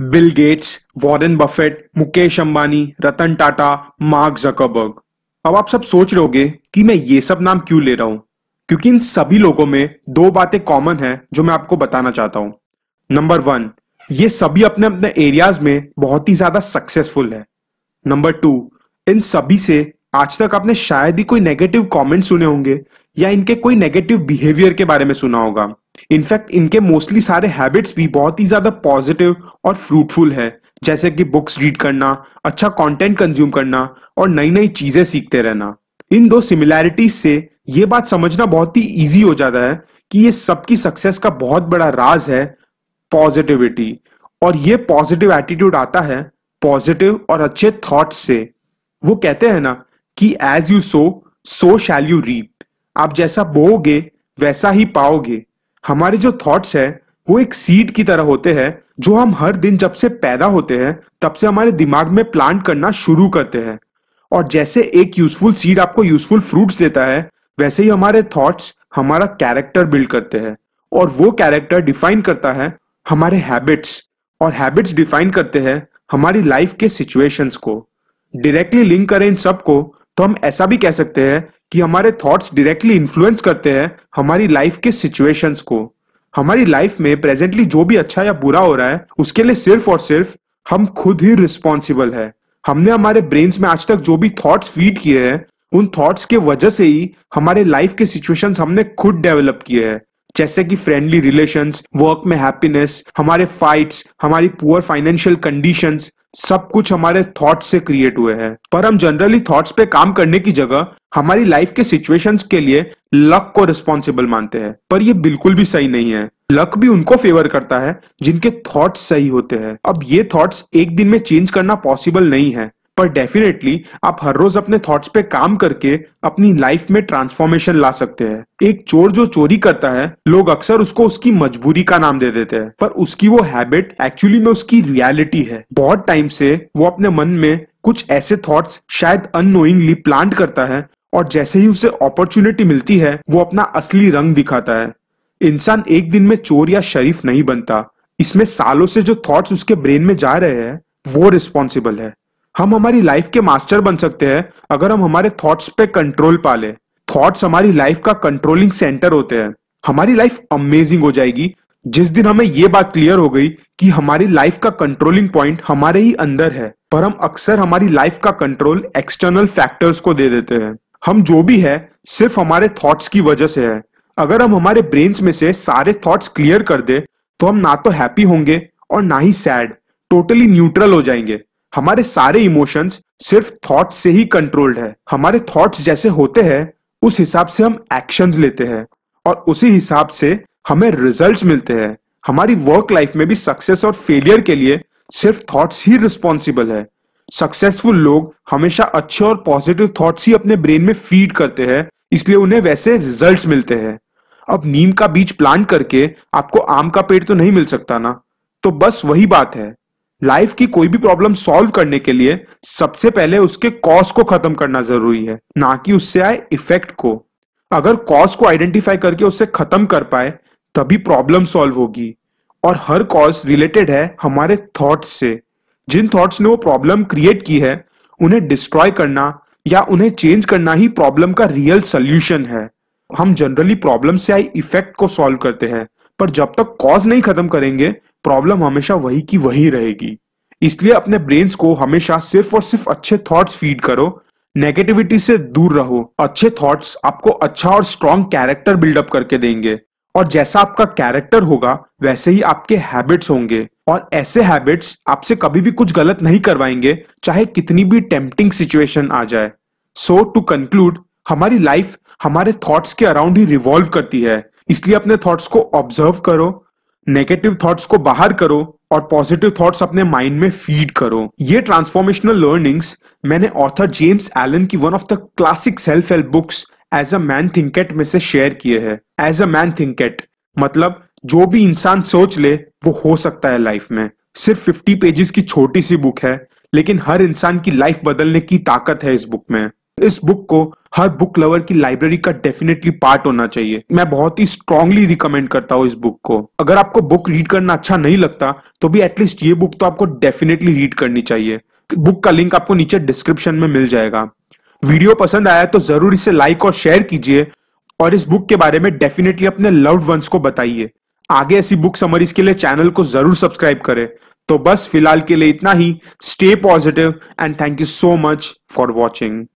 bill Gates Warren Buffett Mukesh Ambani Ratan Tata Mark Zuckerberg अब आप सब सोच रहे होगे कि मैं ये सब नाम क्यों ले रहा हूं क्योंकि इन सभी लोगों में दो बातें कॉमन है जो मैं आपको बताना चाहता हूं नंबर वन ये सभी अपने अपने एरियाज में बहुत ही ज्यादा सक्सेसफुल है नंबर टू इन सभी से आज तक आपने शायद ही कोई नेगेटिव कमेंट सुने होंगे या इनके कोई नेगेटिव बिहेवियर के बारे में सुना होगा इनफैक्ट इनके मोस्टली सारे हैबिट्स भी बहुत ही ज्यादा पॉजिटिव और फ्रूटफुल है जैसे कि बुक्स रीड करना अच्छा कंटेंट कंज्यूम करना और नई नई चीजें सीखते रहना इन दो सिमिलैरिटीज से ये बात समझना बहुत ही इजी हो जाता है कि ये सबकी सक्सेस का बहुत बड़ा राज है पॉजिटिविटी और ये पॉजिटिव एटीट्यूड आता है पॉजिटिव और अच्छे थॉट से वो कहते हैं ना कि as you sow so shall you reap आप जैसा बोगे वैसा ही पाओगे हमारे जो थॉट्स हैं वो एक सीड की तरह होते हैं जो हम हर दिन जब से पैदा होते हैं तब से हमारे दिमाग में प्लांट करना शुरू करते हैं और जैसे एक यूजफुल सीड आपको यूजफुल फ्रूट्स देता है वैसे ही हमारे थॉट्स हमारा कैरेक्टर बिल्ड करते हैं और वो कैरेक्टर डिफाइन करता है हमारे हैबिट्स और हैबिट्स डिफाइन करते हैं हमारी लाइफ के सिचुएशंस को डायरेक्टली लिंक करें इन सबको तो हम ऐसा भी कह सकते हैं कि हमारे थॉट्स डायरेक्टली इन्फ्लुएंस करते हैं हमारी लाइफ के सिचुएशंस को हमारी लाइफ में प्रेजेंटली जो भी अच्छा या बुरा हो रहा है उसके लिए सिर्फ और सिर्फ हम खुद ही रिस्पॉन्सिबल है हमने हमारे ब्रेन्स में आज तक जो भी थॉट्स फीड किए हैं उन थॉट्स के वजह से ही हमारे लाइफ के सिचुएशंस हमने खुद डेवलप किए हैं जैसे कि फ्रेंडली रिलेशंस वर्क में हैप्पीनेस हमारे फाइट्स हमारी पुअर फाइनेंशियल कंडीशंस सब कुछ हमारे थॉट्स से क्रिएट हुए हैं पर हम जनरली थॉट्स पे काम करने की जगह हमारी लाइफ के सिचुएशंस के लिए लक को रिस्पॉन्सिबल मानते हैं पर यह बिल्कुल भी सही नहीं है लक भी उनको फेवर करता है जिनके थॉट्स सही होते हैं अब ये थॉट्स एक दिन में चेंज करना पॉसिबल नहीं है पर डेफिनेटली आप हर रोज अपने थॉट्स पे काम करके अपनी लाइफ में ट्रांसफॉर्मेशन ला सकते हैं एक चोर जो चोरी करता है लोग अक्सर उसको उसकी मजबूरी का नाम दे देते हैं पर उसकी वो हैबिट एक्चुअली में उसकी रियलिटी है बहुत टाइम से वो अपने मन में कुछ ऐसे थॉट्स शायद अनोइंगली प्लांट करता है और जैसे ही उसे अपॉर्चुनिटी मिलती है वो अपना असली रंग दिखाता है इंसान एक दिन में चोर या शरीफ नहीं बनता इसमें सालों से जो थॉट्स उसके ब्रेन में जा रहे हैं वो रिस्पॉन्सिबल है हम हमारी लाइफ के मास्टर बन सकते हैं अगर हम हमारे थॉट्स पे कंट्रोल पा लें थॉट्स हमारी लाइफ का कंट्रोलिंग सेंटर होते हैं हमारी लाइफ अमेजिंग हो जाएगी जिस दिन हमें ये बात क्लियर हो गई कि हमारी लाइफ का कंट्रोलिंग पॉइंट हमारे ही अंदर है पर हम अक्सर हमारी लाइफ का कंट्रोल एक्सटर्नल फैक्टर्स को दे देते हैं हम जो भी है सिर्फ हमारे थॉट्स की वजह से है अगर हम हमारे ब्रेन्स में से सारे थॉट्स क्लियर कर दे तो हम ना तो हैप्पी होंगे और ना ही सैड टोटली न्यूट्रल हो जाएंगे हमारे सारे इमोशंस सिर्फ थॉट से ही कंट्रोल्ड है हमारे थॉट्स जैसे होते हैं उस हिसाब से हम एक्शंस लेते हैं और उसी हिसाब से हमें रिजल्ट्स मिलते हैं हमारी वर्क लाइफ में भी सक्सेस और फेलियर के लिए सिर्फ थॉट्स ही रिस्पॉन्सिबल है सक्सेसफुल लोग हमेशा अच्छे और पॉजिटिव थॉट्स ही अपने ब्रेन में फीड करते हैं इसलिए उन्हें वैसे रिजल्ट्स मिलते हैं अब नीम का बीज प्लांट करके आपको आम का पेड़ तो नहीं मिल सकता ना तो बस वही बात है लाइफ की कोई भी प्रॉब्लम सॉल्व करने के लिए सबसे पहले उसके कॉज को खत्म करना जरूरी है ना कि उससे आए इफेक्ट को अगर कॉज को आइडेंटिफाई करके उसे खत्म कर पाए तभी प्रॉब्लम सॉल्व होगी और हर कॉज रिलेटेड है हमारे थॉट से जिन थॉट्स ने वो प्रॉब्लम क्रिएट की है उन्हें डिस्ट्रॉय करना या उन्हें चेंज करना ही प्रॉब्लम का रियल सोल्यूशन है हम जनरली प्रॉब्लम से आई इफेक्ट को सॉल्व करते हैं पर जब तक कॉज नहीं खत्म करेंगे प्रॉब्लम हमेशा वही की वही रहेगी इसलिए अपने ब्रेन्स को हमेशा सिर्फ और सिर्फ अच्छे थॉट्स फीड करो नेगेटिविटी से दूर रहो अच्छे थॉट्स आपको अच्छा और स्ट्रॉन्ग कैरेक्टर बिल्डअप करके देंगे और जैसा आपका कैरेक्टर होगा वैसे ही आपके हैबिट्स होंगे और ऐसे हैबिट्स आपसे कभी भी कुछ गलत नहीं करवाएंगे चाहे कितनी भी टेम्पटिंग सिचुएशन आ जाए सो टू कंक्लूड हमारी लाइफ हमारे थॉट्स के अराउंड ही रिवॉल्व करती है इसलिए अपने थॉट्स को ऑब्जर्व करो नेगेटिव थॉट्स को बाहर करो और पॉजिटिव थॉट्स अपने माइंड में फीड करो ये ट्रांसफॉर्मेशनल लर्निंग्स मैंने ऑथर जेम्स एलन की one of the classic self help books as a man thinketh में से शेयर किए हैं एज अ मैन थिंकेट मतलब जो भी इंसान सोच ले वो हो सकता है लाइफ में सिर्फ फिफ्टी पेजेस की छोटी सी बुक है लेकिन हर इंसान की लाइफ बदलने की ताकत है इस बुक में इस बुक को हर बुक लवर की लाइब्रेरी का डेफिनेटली पार्ट होना चाहिए मैं बहुत ही स्ट्रांगली रिकमेंड करता हूँ इस बुक को अगर आपको बुक रीड करना अच्छा नहीं लगता तो भी एटलीस्ट ये बुक तो आपको डेफिनेटली रीड करनी चाहिए बुक का लिंक आपको नीचे डिस्क्रिप्शन में मिल जाएगा वीडियो पसंद आया तो जरूर इसे लाइक और शेयर कीजिए और इस बुक के बारे में डेफिनेटली अपने लव्ड वंस को बताइए आगे ऐसी बुक समरीज के लिए चैनल को जरूर सब्सक्राइब करें तो बस फिलहाल के लिए इतना ही stay positive and thank you so much for watching